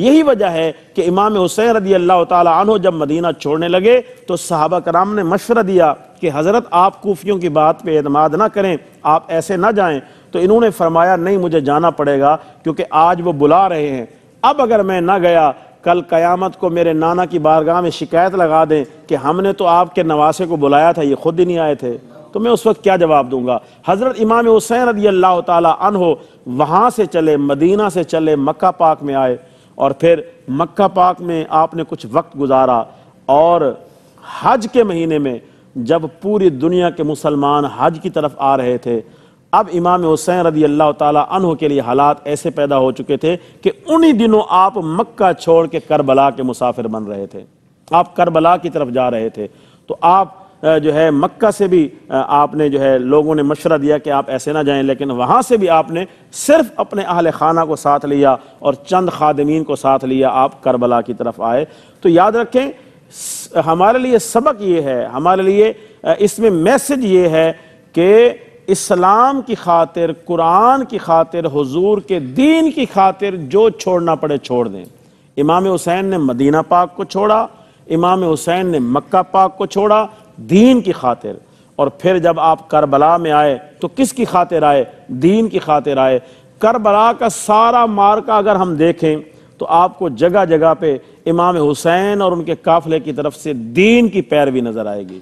यही वजह है कि इमाम हुसैन रदी अल्लाह तु जब मदीना छोड़ने लगे तो साहबा कराम ने मशवरा दिया कि हज़रत आप कूफियों की बात पर अतमाद ना करें आप ऐसे ना जाए तो इन्होंने फरमाया नहीं मुझे जाना पड़ेगा क्योंकि आज वो बुला रहे हैं अब अगर मैं ना गया कल क़यामत को मेरे नाना की बारगाह में शिकायत लगा दें कि हमने तो आपके नवासे को बुलाया था ये खुद ही नहीं आए थे तो मैं उस वक्त क्या जवाब दूंगा हज़रत इमाम हुसैन रदी अल्लाह तहाँ से चले मदीना से चले मक्का पाक में आए और फिर मक्का पाक में आपने कुछ वक्त गुजारा और हज के महीने में जब पूरी दुनिया के मुसलमान हज की तरफ आ रहे थे अब इमाम हुसैन रदी अल्लाह तहों के लिए हालात ऐसे पैदा हो चुके थे कि उन्हीं दिनों आप मक्का छोड़ के करबला के मुसाफिर बन रहे थे आप करबला की तरफ जा रहे थे तो आप जो है मक्का से भी आपने जो है लोगों ने मशवरा दिया कि आप ऐसे ना जाएं लेकिन वहाँ से भी आपने सिर्फ अपने अहल खाना को साथ लिया और चंद खादमीन को साथ लिया आप करबला की तरफ आए तो याद रखें हमारे लिए सबक ये है हमारे लिए इसमें मैसेज ये है कि इस्लाम की खातिर कुरान की खातिर हुजूर के दीन की खातिर जो छोड़ना पड़े छोड़ दें इमाम हुसैन ने मदीना पाक को छोड़ा इमाम हुसैन ने मक्का पाक को छोड़ा दीन की खातिर और फिर जब आप करबला में आए तो किसकी खातिर आए दीन की खातिर आए करबला का सारा मार्का अगर हम देखें तो आपको जगह जगह पे इमाम हुसैन और उनके काफले की तरफ से दीन की पैरवी नजर आएगी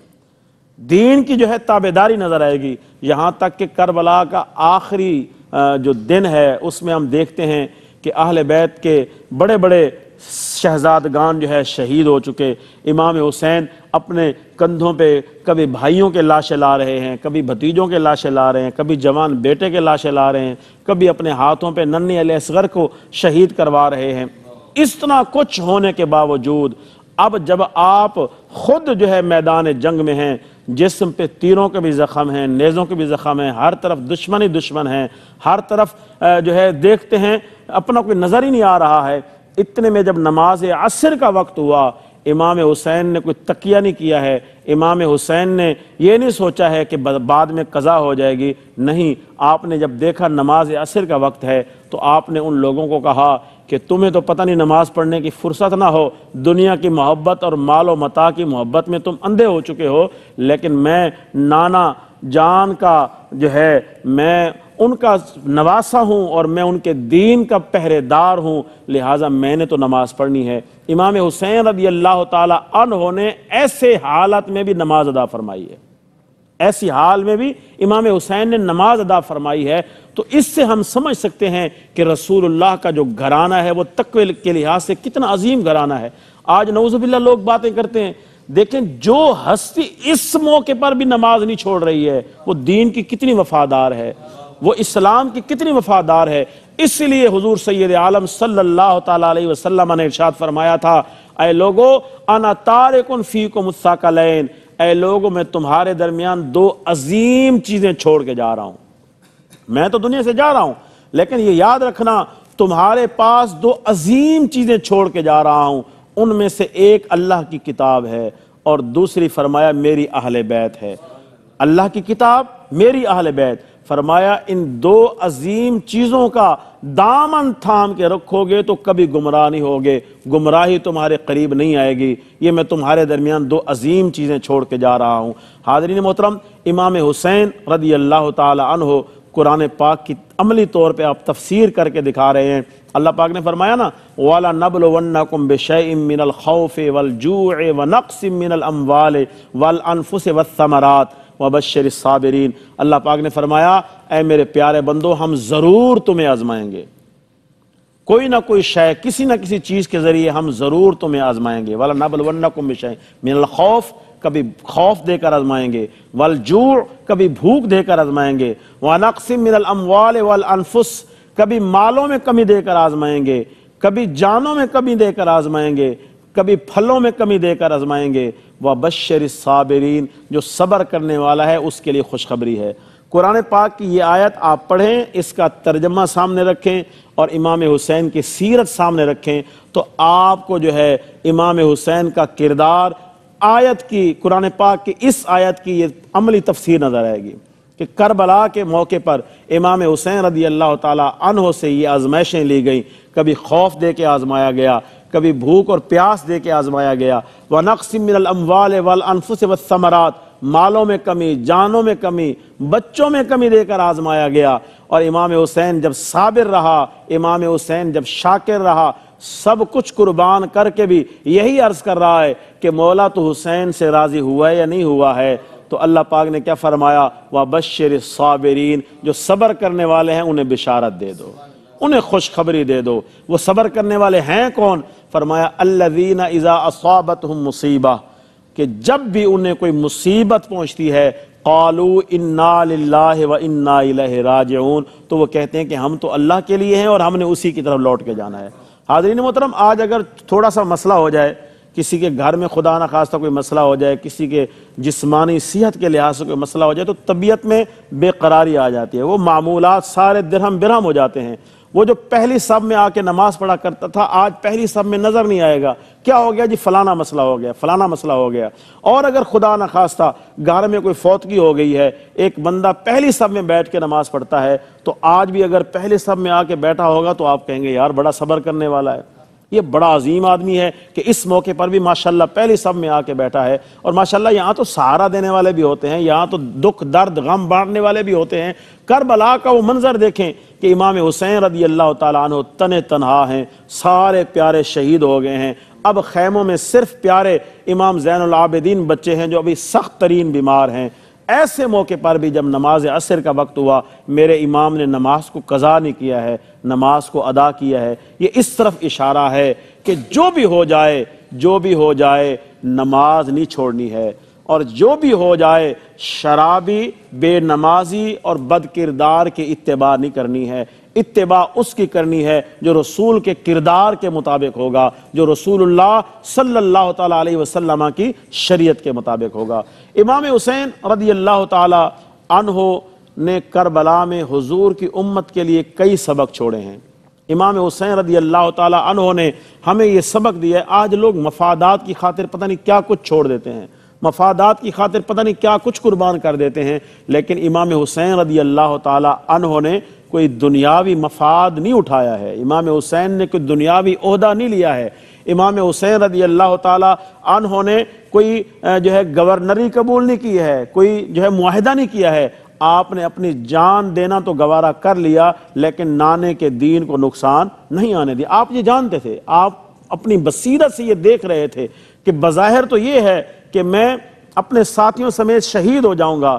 दीन की जो है ताबेदारी नजर आएगी यहाँ तक कि करबला का आखिरी जो दिन है उसमें हम देखते हैं कि अहल बैत के बड़े बड़े शहजादगान जो है शहीद हो चुके इमाम हुसैन अपने कंधों पे कभी भाइयों के लाशें ला रहे हैं कभी भतीजों के लाशें ला रहे हैं कभी जवान बेटे के लाशें ला रहे हैं कभी अपने हाथों पे नन्हे असगर को शहीद करवा रहे हैं इस तरह कुछ होने के बावजूद अब जब आप खुद जो है मैदान जंग में हैं जिसम पे तीरों के भी जख्म हैं नेज़ों के भी जख्म हैं हर तरफ दुश्मन ही दुश्मन हैं हर तरफ जो है देखते हैं अपना कोई नज़र ही नहीं आ रहा है इतने में जब नमाज असर का वक्त हुआ इमाम हुसैन ने कोई तकिया नहीं किया है इमाम हुसैन ने यह नहीं सोचा है कि बाद में कज़ा हो जाएगी नहीं आपने जब देखा नमाज असर का वक्त है तो आपने उन लोगों को कहा कि तुम्हें तो पता नहीं नमाज पढ़ने की फुर्सत ना हो दुनिया की मोहब्बत और मालो मता की मोहब्बत में तुम अंधे हो चुके हो लेकिन मैं नाना जान का जो है मैं उनका नवासा हूँ और मैं उनके दीन का पहरेदार हूँ लिहाजा मैंने तो नमाज पढ़नी है इमाम हुसैन रदी अल्लाह तन ऐसे हालत में भी नमाज अदा फरमाई है ऐसी हाल में भी इमाम हुसैन ने नमाज अदा फरमाई है तो इससे हम समझ सकते हैं कि रसूलुल्लाह का जो घराना है वो तकवे के लिहाज से कितना अजीम घराना है आज नवजुबिल्ला लोग बातें करते हैं देखें जो हस्ती इस मौके पर भी नमाज नहीं छोड़ रही है वो दीन की कितनी वफादार है वो इस्लाम की कितनी वफादार है इसलिए हुजूर सैयद आलम सल्लल्लाहु अलैहि वसल्लम ने इरशाद फरमाया था अय लोगो अना तारिकुन फ़ीकुम मुसाकलैन अय लोगो मैं तुम्हारे दरमियान दो अजीम चीज़ें छोड़ के जा रहा हूं मैं तो दुनिया से जा रहा हूं लेकिन ये याद रखना तुम्हारे पास दो अजीम चीज़ें छोड़ के जा रहा हूं उनमें से एक अल्लाह की किताब है और दूसरी फरमाया मेरी अहले बैत है अल्लाह की किताब मेरी अहले बैत फरमाया इन दो अजीम चीज़ों का दामन थाम के रखोगे तो कभी गुमराह नहीं होगे गुमराही तुम्हारे करीब नहीं आएगी ये मैं तुम्हारे दरमियान दो अजीम चीज़ें छोड़ के जा रहा हूँ हाजरीन मोहतरम इमाम हुसैन रदी अल्लाह तहो कुरान पाक की अमली तौर पर आप तफसीर करके दिखा रहे हैं अल्लाह पाक ने फरमाया ना वाला नबल वन्नकुम बिशैम मिनल खौफ वल जूअ व नक्स मिनल अमवाल वल अनफुस वसमरात वबशर साबरीन अल्लाह पाक ने फरमाया ए मेरे प्यारे बंदो हम ज़रूर तुम्हें आजमाएंगे कोई ना कोई शय किसी ना किसी चीज़ के ज़रिए हम ज़रूर तुम्हें आजमाएंगे वाला ना बलवन्ना कुम मिनल खौफ कभी खौफ देकर आजमाएंगे वल जूर कभी भूख देकर आजमाएंगे वनकसिम मिनल अमवाल वल अनफुस कभी मालों में कमी देकर आजमाएंगे कभी जानों में कमी देकर आजमाएंगे कभी फलों में कमी देकर आजमाएंगे व बशर साबरीन जो सब्र करने वाला है उसके लिए खुशखबरी है कुरान पाक की ये आयत आप पढ़ें इसका तर्जमा सामने रखें और इमाम हुसैन की सीरत सामने रखें तो आपको जो है इमाम हुसैन का किरदार आयत की कुरान पाक की इस आयत की ये अमली तफसीर नज़र आएगी कि करबला के मौके पर इमाम हुसैन रदी अल्लाह तन से ये आजमाइशें ली गई कभी खौफ दे के आजमाया गया कभी भूख और प्यास दे के आजमाया गया व नक्समिनवाल वनफुस वमरात मालों में कमी जानों में कमी बच्चों में कमी देकर आजमाया गया और इमाम हुसैन जब साबिर रहा इमाम हुसैन जब शाकिर रहा सब कुछ कुर्बान करके भी यही अर्ज़ कर रहा है कि मौला तो हुसैन से राज़ी हुआ है या नहीं हुआ है तो अल्लाह पाक ने क्या फरमाया वह बशर साबरीन जो सब्र करने वाले हैं उन्हें बिशारत दे दो उन्हें खुशखबरी दे दो वो सबर करने वाले हैं कौन फरमाया अल्लादीन इज़ा मुसीबा कि जब भी उन्हें कोई मुसीबत पहुंचती है कालू इन्ना व इन्ना तो वो कहते हैं कि हम तो अल्लाह के लिए हैं और हमने उसी की तरफ लौट के जाना है हाजरीन मोहतरम आज अगर थोड़ा सा मसला हो जाए किसी के घर में खुदा ना खास्ता कोई मसला हो जाए किसी के जिस्मानी सेहत के लिहाज से कोई मसला हो जाए तो तबीयत में बेकरारी आ जाती है वो मामूलात सारे दिरहम बिरहम हो जाते हैं वो जो पहली सब में आके नमाज पढ़ा करता था आज पहली सब में नजर नहीं आएगा क्या हो गया जी फलाना मसला हो गया फलाना मसला हो गया और अगर खुदा न खास्ता घर में कोई फौतगी हो गई है एक बंदा पहली सब में बैठ के नमाज पढ़ता है तो आज भी अगर पहले सब में आके बैठा होगा तो आप कहेंगे यार बड़ा सब्र करने वाला है ये बड़ा अजीम आदमी है कि इस मौके पर भी माशाल्लाह पहले सब में आके बैठा है और माशाल्लाह यहाँ तो सहारा देने वाले भी होते हैं यहाँ तो दुख दर्द गम बांटने वाले भी होते हैं करबला का वो मंजर देखें कि इमाम हुसैन रदी अल्लाह तन तन तनहा हैं सारे प्यारे शहीद हो गए हैं अब खैमों में सिर्फ प्यारे इमाम जैन आबदीन बच्चे हैं जो अभी सख्त तरीन बीमार हैं ऐसे मौके पर भी जब नमाज असर का वक्त हुआ मेरे इमाम ने नमाज को कज़ा नहीं किया है नमाज को अदा किया है ये इस तरफ इशारा है कि जो भी हो जाए जो भी हो जाए नमाज नहीं छोड़नी है और जो भी हो जाए शराबी बेनमाजी और बद किरदार के इतबा नहीं करनी है इतबा उसकी करनी है जो रसूल के किरदार के मुताबिक होगा जो रसूलुल्लाह सल्लल्लाहु अलैहि वसल्लम की शरीयत के मुताबिक होगा इमाम हुसैन रदी अल्लाह तहो ने करबला में हुजूर की उम्मत के लिए कई सबक छोड़े हैं इमाम हुसैन रदी अल्लाह तहों ने हमें यह सबक दिया है आज लोग मफादात की खातिर पता नहीं क्या कुछ छोड़ देते हैं मफादात की खातिर पता नहीं क्या कुछ कुर्बान कर देते हैं लेकिन इमाम हुसैन रदी अल्लाह तह ने कोई दुनियावी मफाद नहीं उठाया है इमाम हुसैन ने कोई दुनियावी अहदा नहीं लिया है इमाम हुसैन रदी अल्लाह तह ने कोई जो है गवर्नरी कबूल नहीं की है कोई जो है माहदा नहीं किया है आपने अपनी जान देना तो गवारा कर लिया लेकिन नाने के दीन को नुकसान नहीं आने दिया आप ये जानते थे आप अपनी बसीरत से ये देख रहे थे कि बज़ाहिर तो ये है कि मैं अपने साथियों समेत शहीद हो जाऊंगा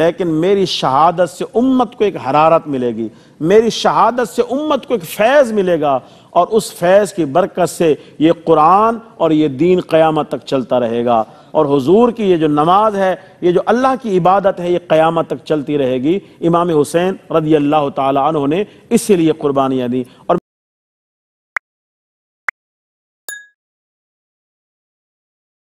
लेकिन मेरी शहादत से उम्मत को एक हरारत मिलेगी मेरी शहादत से उम्मत को एक फैज़ मिलेगा और उस फैज़ की बरकत से ये कुरान और ये दीन क़यामत तक चलता रहेगा और हुजूर की ये जो नमाज है ये जो अल्लाह की इबादत है ये क़यामत तक चलती रहेगी इमाम हुसैन रदी अल्लाह तहों ने इसीलिए कुर्बानियाँ दी और